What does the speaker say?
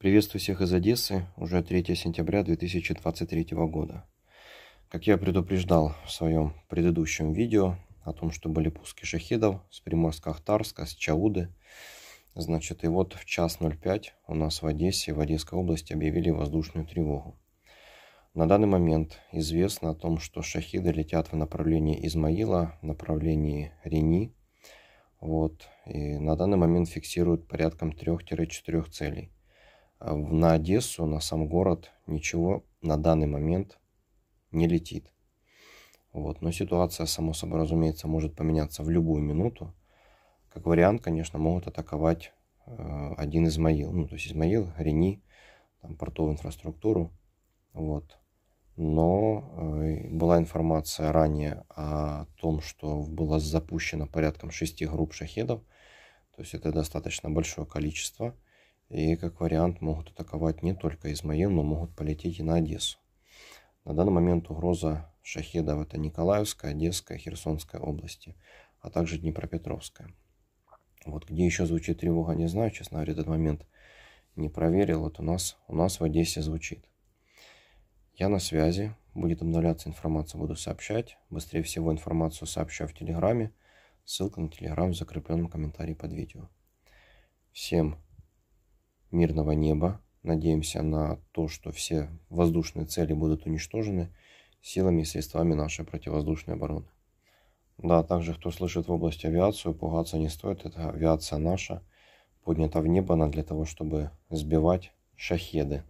Приветствую всех из Одессы, уже 3 сентября 2023 года. Как я предупреждал в своем предыдущем видео о том, что были пуски шахидов с Приморско-Ахтарска, с Чауды, значит, и вот в час 05 у нас в Одессе, в Одесской области объявили воздушную тревогу. На данный момент известно о том, что шахиды летят в направлении Измаила, в направлении Рени. Вот, и на данный момент фиксируют порядком 3-4 целей – а на Одессу, на сам город ничего на данный момент не летит. Вот. Но ситуация, само собой разумеется, может поменяться в любую минуту. Как вариант, конечно, могут атаковать э, один из Измаил. Ну, то есть Измаил, Рени, там, портовую инфраструктуру. Вот. Но э, была информация ранее о том, что было запущено порядком шести групп шахедов. То есть это достаточно большое количество – и, как вариант, могут атаковать не только Измаил, но могут полететь и на Одессу. На данный момент угроза шахедов – это Николаевская, Одесская, Херсонская области, а также Днепропетровская. Вот где еще звучит тревога, не знаю, честно говоря, этот момент не проверил. Вот у нас, у нас в Одессе звучит. Я на связи, будет обновляться информация, буду сообщать. Быстрее всего информацию сообщаю в Телеграме. Ссылка на Телеграм в закрепленном комментарии под видео. Всем мирного неба. Надеемся на то, что все воздушные цели будут уничтожены силами и средствами нашей противовоздушной обороны. Да, также кто слышит в области авиацию, пугаться не стоит. Это авиация наша, поднята в небо, она для того, чтобы сбивать шахеды.